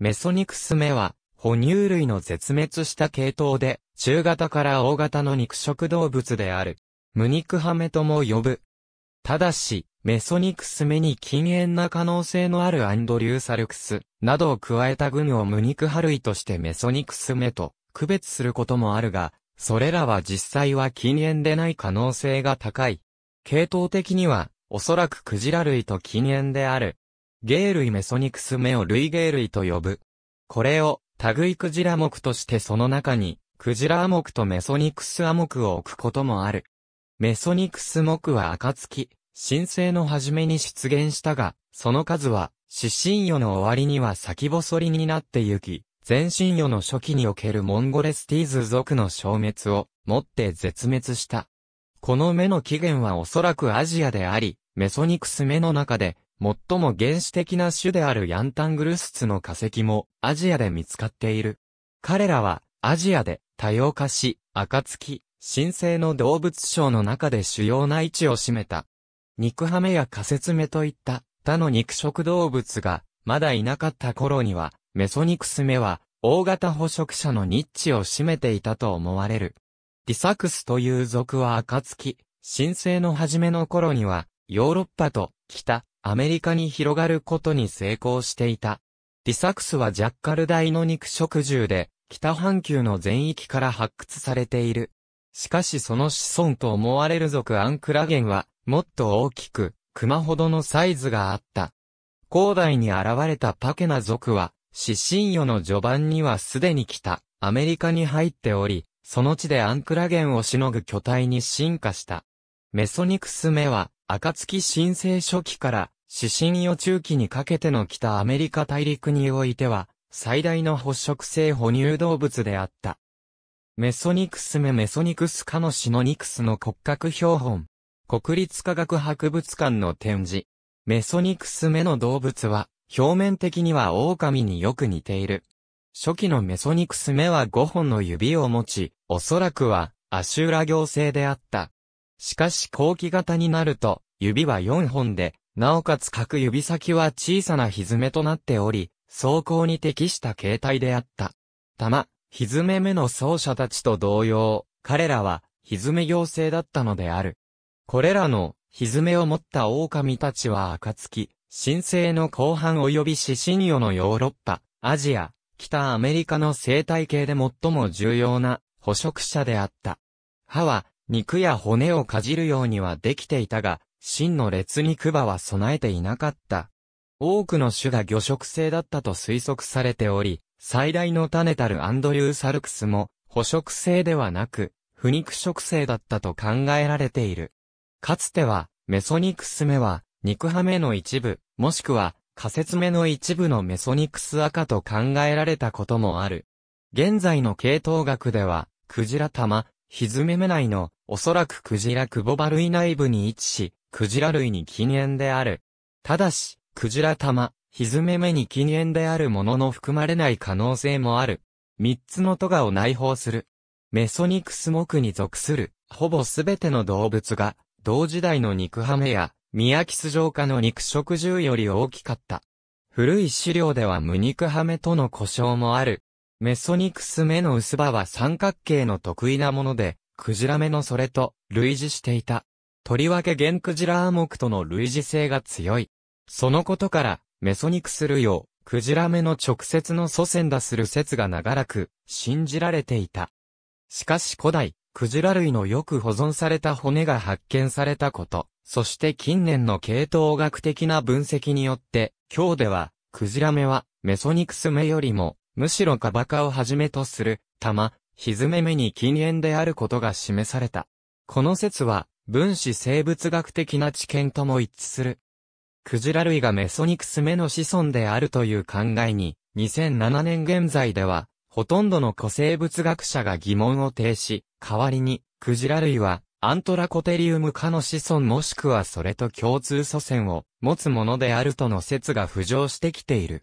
メソニクス目は、哺乳類の絶滅した系統で、中型から大型の肉食動物である。無肉ハメとも呼ぶ。ただし、メソニクス目に禁煙な可能性のあるアンドリューサルクスなどを加えた群を無肉ハ類としてメソニクス目と区別することもあるが、それらは実際は禁煙でない可能性が高い。系統的には、おそらくクジラ類と禁煙である。ゲイ類メソニクス目を類ゲイ類と呼ぶ。これを、類クジラ目としてその中に、クジラア目とメソニクスア目を置くこともある。メソニクス目は暁、新生の初めに出現したが、その数は、死神世の終わりには先細りになってゆき、全神世の初期におけるモンゴレスティーズ族の消滅をもって絶滅した。この目の起源はおそらくアジアであり、メソニクス目の中で最も原始的な種であるヤンタングルスツの化石もアジアで見つかっている。彼らはアジアで多様化し、暁、神聖の動物賞の中で主要な位置を占めた。肉ハメや仮説目といった他の肉食動物がまだいなかった頃には、メソニクスメは大型捕食者のニッチを占めていたと思われる。ディサクスという属は暁、神聖の初めの頃には、ヨーロッパと北、アメリカに広がることに成功していた。ディサクスはジャッカル大の肉食獣で、北半球の全域から発掘されている。しかしその子孫と思われる族アンクラゲンは、もっと大きく、熊ほどのサイズがあった。広大に現れたパケナ族は、死神世の序盤にはすでに来た、アメリカに入っており、その地でアンクラゲンをしのぐ巨体に進化した。メソニクス目は、暁新生初期から指針予中期にかけての北アメリカ大陸においては、最大の捕食性哺乳動物であった。メソニクスメメソニクス科のシノニクスの骨格標本。国立科学博物館の展示。メソニクスメの動物は、表面的には狼によく似ている。初期のメソニクスメは5本の指を持ち、おそらくは、アシューラ行星であった。しかし後期型になると、指は4本で、なおかつ各指先は小さな蹄となっており、走行に適した形態であった。たま、蹄目の奏者たちと同様、彼らは、蹄行政だったのである。これらの、蹄を持った狼たちは暁、神聖の後半及び死神与のヨーロッパ、アジア、北アメリカの生態系で最も重要な捕食者であった。歯は肉や骨をかじるようにはできていたが、真の列肉場は備えていなかった。多くの種が魚食性だったと推測されており、最大の種たるアンドリューサルクスも、捕食性ではなく、不肉食性だったと考えられている。かつては、メソニクス目は、肉ハメの一部、もしくは、仮説目の一部のメソニクス赤と考えられたこともある。現在の系統学では、クジラ玉、ヒズメメ内の、おそらくクジラクボバ類内部に位置し、クジラ類に禁煙である。ただし、クジラ玉、ヒズメメに禁煙であるものの含まれない可能性もある。三つのトガを内包する。メソニクスモクに属する、ほぼすべての動物が、同時代の肉ハメや、ミヤキス浄化の肉食獣より大きかった。古い資料では無肉ハメとの呼称もある。メソニクス目の薄刃は三角形の得意なもので、クジラ目のそれと類似していた。とりわけゲンクジラアモクとの類似性が強い。そのことから、メソニクス類を、クジラ目の直接の祖先だする説が長らく、信じられていた。しかし古代、クジラ類のよく保存された骨が発見されたこと、そして近年の系統学的な分析によって、今日では、クジラ目は、メソニクス目よりも、むしろカバカをはじめとする、玉、ひずめ目に禁煙であることが示された。この説は、分子生物学的な知見とも一致する。クジラ類がメソニクス目の子孫であるという考えに、2007年現在では、ほとんどの古生物学者が疑問を呈し、代わりに、クジラ類は、アントラコテリウム科の子孫もしくはそれと共通祖先を持つものであるとの説が浮上してきている。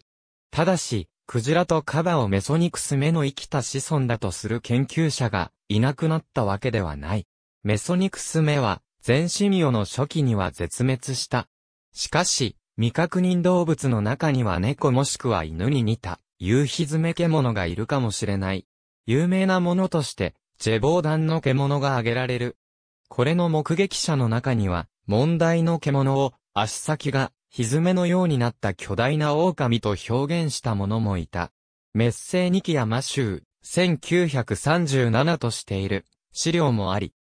ただし、クジラとカバをメソニクス目の生きた子孫だとする研究者がいなくなったわけではない。メソニクス目は、全シミオの初期には絶滅した。しかし、未確認動物の中には猫もしくは犬に似た、夕日爪獣がいるかもしれない。有名なものとして、ジェボーダンの獣が挙げられる。これの目撃者の中には、問題の獣を、足先がひめのようになった巨大な狼と表現した者もいた。メッセニキアマシュー、1937としている、資料もあり。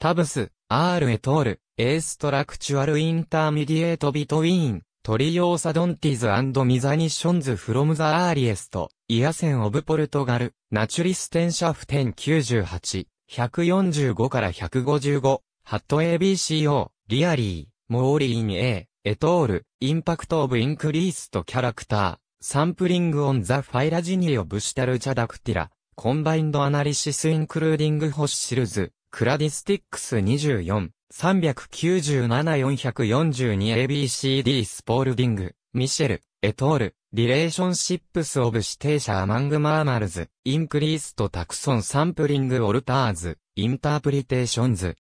タブス、アール・エトール、エーストラクチュアルインターミディエートビトウィーン、トリオーサドンティズミザニションズフロムザアーリエスト、イヤセンオブポルトガル、ナチュリステンシャフテン98、145から155、ハット ABCO、リアリー、モーリーン A、エトール、インパクトオブインクリースとキャラクター、サンプリングオンザファイラジニオブシタルチャダクティラ、コンバインドアナリシスインクルーディングホッシルズ、クラディスティックス24、397-442ABCD スポールディング、ミシェル、エトール、リレーションシップスオブ指定者アマングマーマルズ、インクリースとタクソンサンプリングオルターズ、インタープリテーションズ、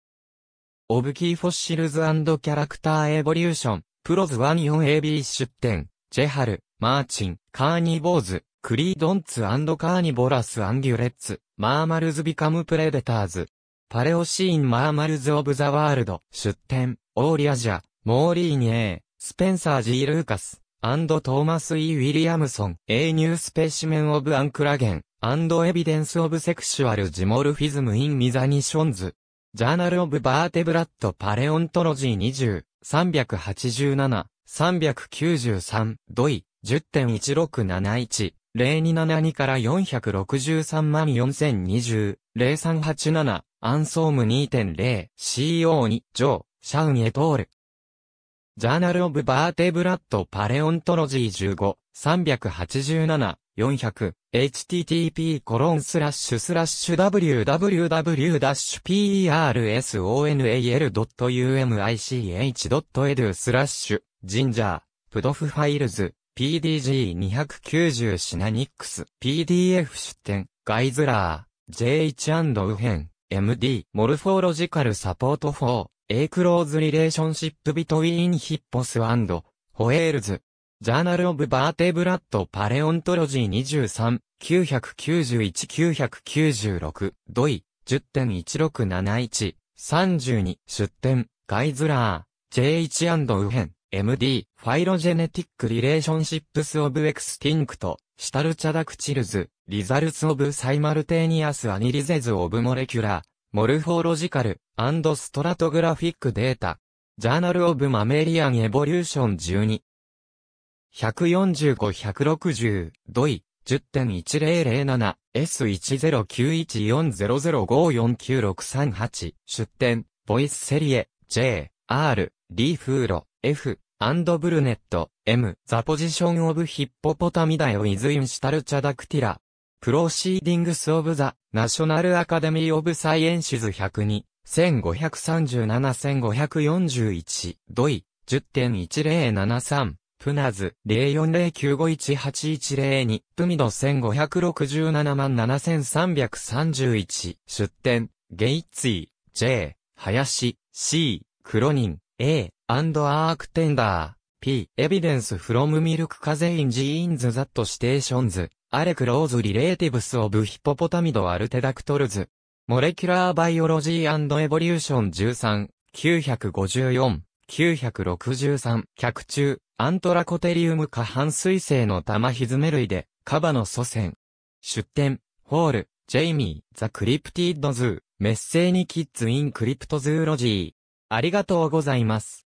オブキーフォッシルズキャラクターエボリューション、プロズワニ日本 AB 出展、ジェハル、マーチン、カーニーボーズ、クリードンツカーニボラスアンギュレッツ、マーマルズビカムプレデターズ、パレオシーンマーマルズオブザワールド、出展、オーリアジャ、モーリーニエー、スペンサー・ジー・ルーカス、アンド・トーマス・イ・ウィリアムソン、A ニュースペシメン・オブ・アンクラゲン、アンド・エビデンス・オブ・セクシュアル・ジモルフィズム・イン・ミザニションズ、ジャーナル・オブ・バーテブラッド・パレオントロジー20、387、393、ドイ、10.1671、0272から463万4020、0387、アンソーム 2.0CO2、ジョー、シャウンエトール。ジャーナルオブバーテブラッドパレオントロジー15、387、400http://www-personal.umich.edu スラッシュ、ジンジャー、プドフファイルズ、PDG290 シナニックス、PDF 出展、ガイズラー、j h 右辺、MD、モルフォロジカルサポート4、A Close Relationship Between Hippos and Whales Journal of テ・ブ r t ド・ b レオント Paleontology 23、991-996、ドイ、10.1671、32、出典、ガイズラー、J1& 右辺、MD、ファイロジェネティック・リレーションシップス・オブ・エクスティンクト、シタルチャダクチルズ、リザルツ・オブ・サイマルテーニアス・アニリゼズ・オブ・モレキュラー、モルフォロジカル、アンド・ストラトグラフィック・データ、ジャーナル・オブ・マメリアン・エボリューション12、145-160、ドイ、10.1007、s 1 0 9 1 4 0 0 5 4 9 6 3 8出展、ボイスセリエ、J、R、リーフーロ、F、アンドブルネット、M、ザポジションオブヒッポポタミダイオイズインシタルチャダクティラ、プロシーディングスオブザ、ナショナルアカデミーオブサイエンシズ102、1537-1541、ドイ、10.1073、プナズ、0409518102、プミド1567万7331、出展、ゲイッツィ、J、林、C、クロニン、A、アンドアークテンダー、P、エビデンスフロムミルクカゼインジーンズザットステーションズ、アレクローズリレーティブスオブヒポポタミドアルテダクトルズ、モレキュラーバイオロジーエボリューション13、954、963、客中、アントラコテリウム下半水性の玉ひずめ類で、カバの祖先。出典、ホール、ジェイミー、ザ・クリプティッドズー、メッセーニ・キッズ・イン・クリプトズーロジー。ありがとうございます。